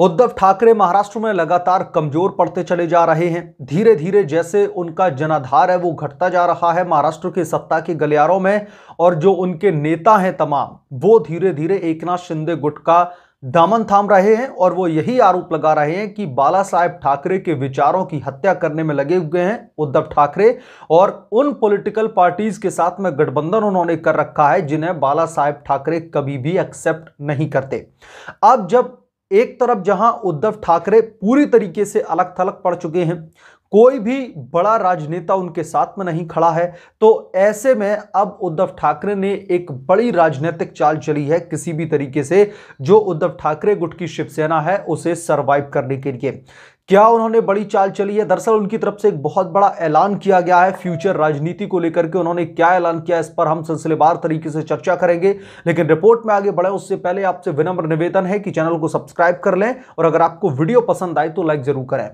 उद्धव ठाकरे महाराष्ट्र में लगातार कमजोर पड़ते चले जा रहे हैं धीरे धीरे जैसे उनका जनाधार है वो घटता जा रहा है महाराष्ट्र की सत्ता के गलियारों में और जो उनके नेता हैं तमाम वो धीरे धीरे एकनाथ शिंदे गुट का दामन थाम रहे हैं और वो यही आरोप लगा रहे हैं कि बाला साहेब ठाकरे के विचारों की हत्या करने में लगे हुए हैं उद्धव ठाकरे और उन पॉलिटिकल पार्टीज के साथ में गठबंधन उन्होंने कर रखा है जिन्हें बाला साहेब ठाकरे कभी भी एक्सेप्ट नहीं करते अब जब एक तरफ जहां उद्धव ठाकरे पूरी तरीके से अलग थलग पड़ चुके हैं कोई भी बड़ा राजनेता उनके साथ में नहीं खड़ा है तो ऐसे में अब उद्धव ठाकरे ने एक बड़ी राजनीतिक चाल चली है किसी भी तरीके से जो उद्धव ठाकरे गुट की शिवसेना है उसे सरवाइव करने के लिए क्या उन्होंने बड़ी चाल चली है दरअसल उनकी तरफ से एक बहुत बड़ा ऐलान किया गया है फ्यूचर राजनीति को लेकर के उन्होंने क्या ऐलान किया इस पर हम सिलसिलेवार तरीके से चर्चा करेंगे लेकिन रिपोर्ट में आगे बढ़े उससे पहले आपसे विनम्र निवेदन है कि चैनल को सब्सक्राइब कर लें और अगर आपको वीडियो पसंद आए तो लाइक जरूर करें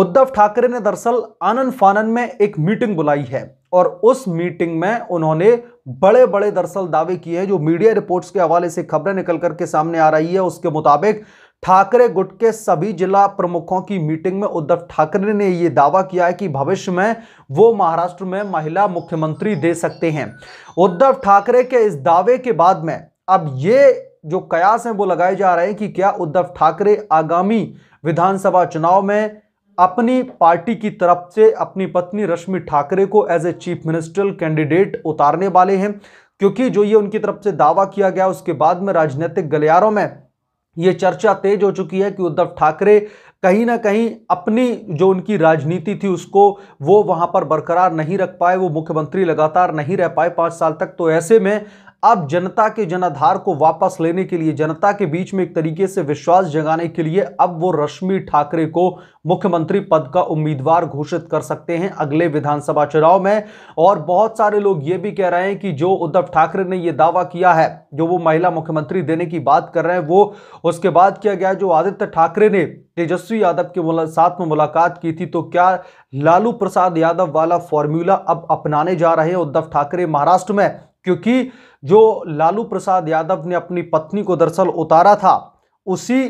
उद्धव ठाकरे ने दरअसल आनंद फानन में एक मीटिंग बुलाई है और उस मीटिंग में उन्होंने बड़े बड़े दरअसल दावे किए हैं जो मीडिया रिपोर्ट्स के हवाले से खबरें निकल करके सामने आ रही है उसके मुताबिक ठाकरे गुट के सभी जिला प्रमुखों की मीटिंग में उद्धव ठाकरे ने यह दावा किया है कि भविष्य में वो महाराष्ट्र में महिला मुख्यमंत्री दे सकते हैं उद्धव ठाकरे के इस दावे के बाद में अब ये जो कयास हैं वो लगाए जा रहे हैं कि क्या उद्धव ठाकरे आगामी विधानसभा चुनाव में अपनी पार्टी की तरफ से अपनी पत्नी रश्मि ठाकरे को as a chief minister candidate उतारने वाले हैं क्योंकि जो ये उनकी तरफ से दावा किया गया उसके बाद में राजनीतिक गलियारों में ये चर्चा तेज हो चुकी है कि उद्धव ठाकरे कहीं ना कहीं अपनी जो उनकी राजनीति थी उसको वो वहाँ पर बरकरार नहीं रख पाए वो मुख्यमंत्री लगातार नहीं रह पाए पाँच साल तक तो ऐसे में अब जनता के जनाधार को वापस लेने के लिए जनता के बीच में एक तरीके से विश्वास जगाने के लिए अब वो रश्मि ठाकरे को मुख्यमंत्री पद का उम्मीदवार घोषित कर सकते हैं अगले विधानसभा चुनाव में और बहुत सारे लोग ये भी कह रहे हैं कि जो उद्धव ठाकरे ने ये दावा किया है जो वो महिला मुख्यमंत्री देने की बात कर रहे हैं वो उसके बाद किया गया जो आदित्य ठाकरे ने तेजस्वी यादव के साथ में मुलाकात की थी तो क्या लालू प्रसाद यादव वाला फॉर्मूला अब अपनाने जा रहे हैं उद्धव ठाकरे महाराष्ट्र में क्योंकि जो लालू प्रसाद यादव ने अपनी पत्नी को दरअसल उतारा था उसी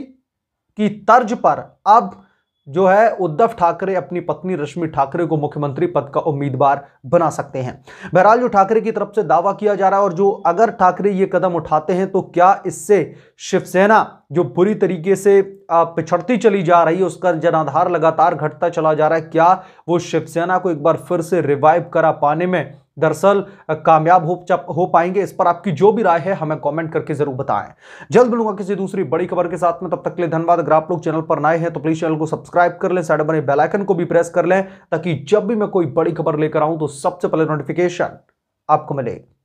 की तर्ज पर अब जो है उद्धव ठाकरे अपनी पत्नी रश्मि ठाकरे को मुख्यमंत्री पद का उम्मीदवार बना सकते हैं बहरहाल जो ठाकरे की तरफ से दावा किया जा रहा है और जो अगर ठाकरे ये कदम उठाते हैं तो क्या इससे शिवसेना जो बुरी तरीके से पिछड़ती चली जा रही है उसका जनाधार लगातार घटता चला जा रहा है क्या वो शिवसेना को एक बार फिर से रिवाइव करा पाने में दरअसल कामयाब हो हो पाएंगे इस पर आपकी जो भी राय है हमें कमेंट करके जरूर बताएं जल्द मिलूंगा किसी दूसरी बड़ी खबर के साथ में तब तक के लिए धन्यवाद अगर आप लोग चैनल पर नए हैं तो प्लीज चैनल को सब्सक्राइब कर लें साइड बने बेलाइकन को भी प्रेस कर लें ताकि जब भी मैं कोई बड़ी खबर लेकर आऊं तो सबसे पहले नोटिफिकेशन आपको मिलेगी